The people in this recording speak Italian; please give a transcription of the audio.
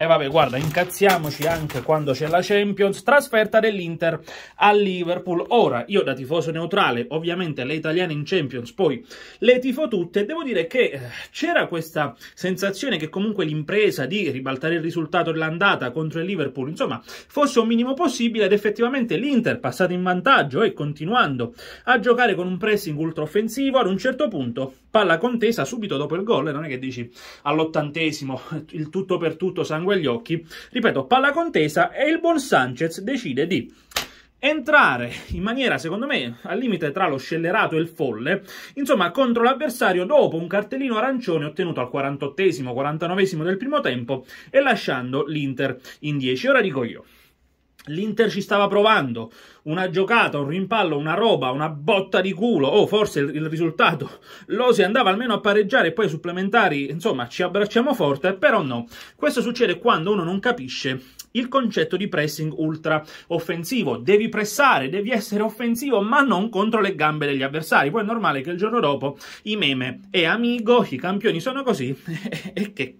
E vabbè, guarda, incazziamoci anche quando c'è la Champions, trasferta dell'Inter a Liverpool. Ora, io da tifoso neutrale, ovviamente le italiane in Champions, poi le tifo tutte, devo dire che eh, c'era questa sensazione che comunque l'impresa di ribaltare il risultato dell'andata contro il Liverpool, insomma, fosse un minimo possibile ed effettivamente l'Inter, passato in vantaggio e continuando a giocare con un pressing ultra offensivo, ad un certo punto palla contesa subito dopo il gol, non è che dici all'ottantesimo il tutto per tutto sangue sangue occhi. Ripeto, palla contesa e il buon Sanchez decide di entrare in maniera, secondo me, al limite tra lo scellerato e il folle, insomma, contro l'avversario dopo un cartellino arancione ottenuto al 48esimo, 49esimo del primo tempo e lasciando l'Inter in 10. Ora dico io, L'Inter ci stava provando, una giocata, un rimpallo, una roba, una botta di culo, o oh, forse il, il risultato, l'Osi andava almeno a pareggiare e poi supplementari, insomma ci abbracciamo forte, però no, questo succede quando uno non capisce il concetto di pressing ultra offensivo, devi pressare, devi essere offensivo ma non contro le gambe degli avversari, poi è normale che il giorno dopo i meme e eh, amigo, i campioni sono così e che